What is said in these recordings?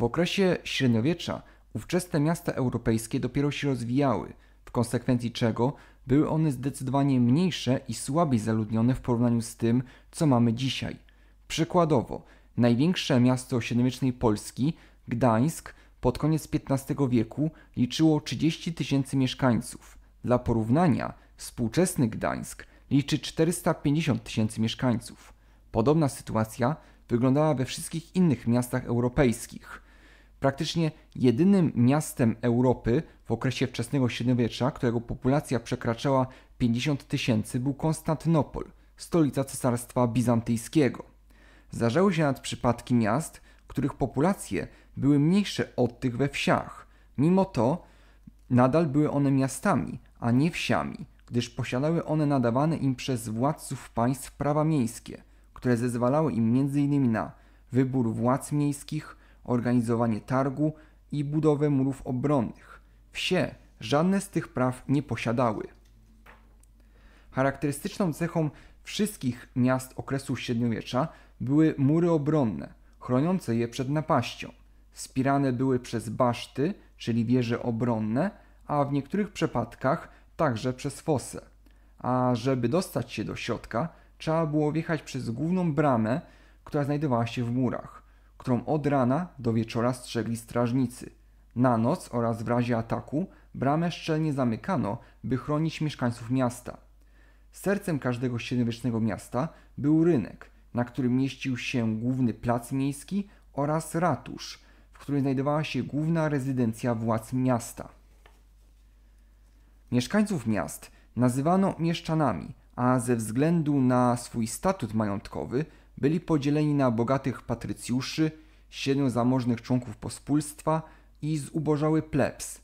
W okresie średniowiecza ówczesne miasta europejskie dopiero się rozwijały, w konsekwencji czego były one zdecydowanie mniejsze i słabiej zaludnione w porównaniu z tym, co mamy dzisiaj. Przykładowo, największe miasto średniowiecznej Polski, Gdańsk, pod koniec XV wieku liczyło 30 tysięcy mieszkańców. Dla porównania, współczesny Gdańsk liczy 450 tysięcy mieszkańców. Podobna sytuacja wyglądała we wszystkich innych miastach europejskich – praktycznie jedynym miastem Europy w okresie wczesnego średniowiecza, którego populacja przekraczała 50 tysięcy, był Konstantynopol, stolica Cesarstwa Bizantyjskiego. Zdarzały się nad przypadki miast, których populacje były mniejsze od tych we wsiach. Mimo to nadal były one miastami, a nie wsiami, gdyż posiadały one nadawane im przez władców państw prawa miejskie, które zezwalały im m.in. na wybór władz miejskich, organizowanie targu i budowę murów obronnych. Wsie żadne z tych praw nie posiadały. Charakterystyczną cechą wszystkich miast okresu średniowiecza były mury obronne, chroniące je przed napaścią. Wspierane były przez baszty, czyli wieże obronne, a w niektórych przypadkach także przez fosę. A żeby dostać się do środka, trzeba było wjechać przez główną bramę, która znajdowała się w murach którą od rana do wieczora strzegli strażnicy. Na noc oraz w razie ataku bramę szczelnie zamykano, by chronić mieszkańców miasta. Sercem każdego średniowiecznego miasta był rynek, na którym mieścił się główny plac miejski oraz ratusz, w którym znajdowała się główna rezydencja władz miasta. Mieszkańców miast nazywano mieszczanami, a ze względu na swój statut majątkowy byli podzieleni na bogatych patrycjuszy, siedmiu zamożnych członków pospólstwa i zubożały plebs.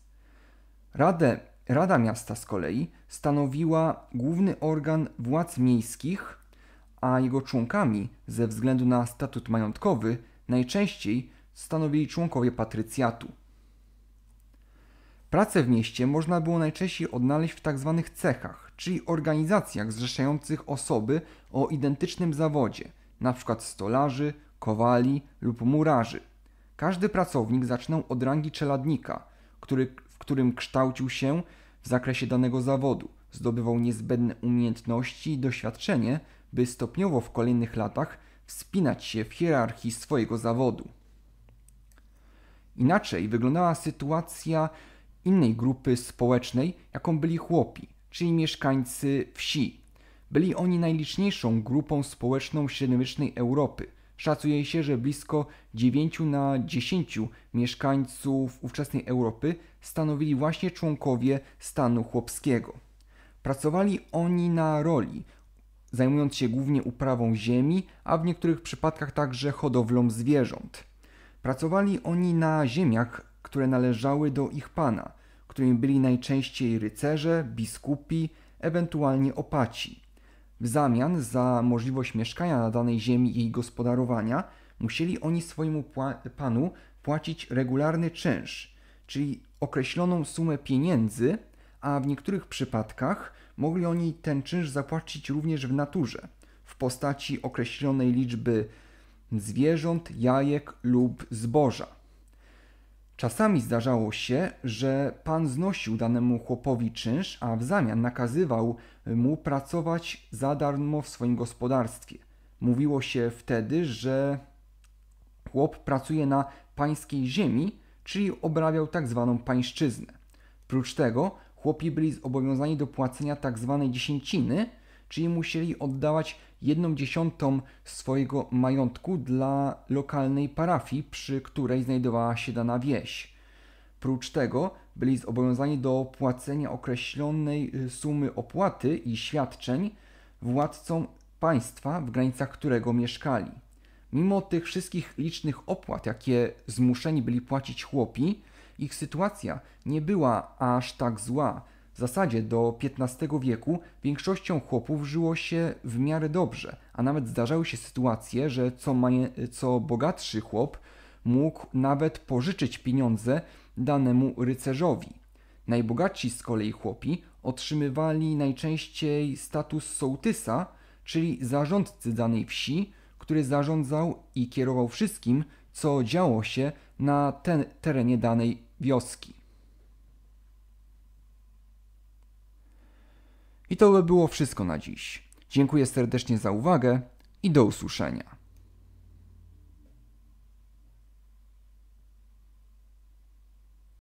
Radę, Rada Miasta z kolei stanowiła główny organ władz miejskich, a jego członkami ze względu na statut majątkowy najczęściej stanowili członkowie patrycjatu. Pracę w mieście można było najczęściej odnaleźć w tzw. Tak cechach, czyli organizacjach zrzeszających osoby o identycznym zawodzie – np. stolarzy, kowali lub murarzy. Każdy pracownik zaczynał od rangi czeladnika, który, w którym kształcił się w zakresie danego zawodu, zdobywał niezbędne umiejętności i doświadczenie, by stopniowo w kolejnych latach wspinać się w hierarchii swojego zawodu. Inaczej wyglądała sytuacja innej grupy społecznej, jaką byli chłopi, czyli mieszkańcy wsi, byli oni najliczniejszą grupą społeczną średniowiecznej Europy. Szacuje się, że blisko 9 na 10 mieszkańców ówczesnej Europy stanowili właśnie członkowie stanu chłopskiego. Pracowali oni na roli, zajmując się głównie uprawą ziemi, a w niektórych przypadkach także hodowlą zwierząt. Pracowali oni na ziemiach, które należały do ich pana, którymi byli najczęściej rycerze, biskupi, ewentualnie opaci. W zamian za możliwość mieszkania na danej ziemi i jej gospodarowania, musieli oni swojemu panu płacić regularny czynsz, czyli określoną sumę pieniędzy, a w niektórych przypadkach mogli oni ten czynsz zapłacić również w naturze, w postaci określonej liczby zwierząt, jajek lub zboża. Czasami zdarzało się, że pan znosił danemu chłopowi czynsz, a w zamian nakazywał mu pracować za darmo w swoim gospodarstwie. Mówiło się wtedy, że chłop pracuje na pańskiej ziemi, czyli obrabiał tak zwaną pańszczyznę. Prócz tego chłopi byli zobowiązani do płacenia tak zwanej dziesięciny, czyli musieli oddawać jedną dziesiątą swojego majątku dla lokalnej parafii, przy której znajdowała się dana wieś. Prócz tego byli zobowiązani do płacenia określonej y, sumy opłaty i świadczeń władcom państwa, w granicach którego mieszkali. Mimo tych wszystkich licznych opłat, jakie zmuszeni byli płacić chłopi, ich sytuacja nie była aż tak zła, w zasadzie do XV wieku większością chłopów żyło się w miarę dobrze, a nawet zdarzały się sytuacje, że co, co bogatszy chłop mógł nawet pożyczyć pieniądze danemu rycerzowi. Najbogatsi z kolei chłopi otrzymywali najczęściej status sołtysa, czyli zarządcy danej wsi, który zarządzał i kierował wszystkim, co działo się na ten terenie danej wioski. I to by było wszystko na dziś. Dziękuję serdecznie za uwagę i do usłyszenia.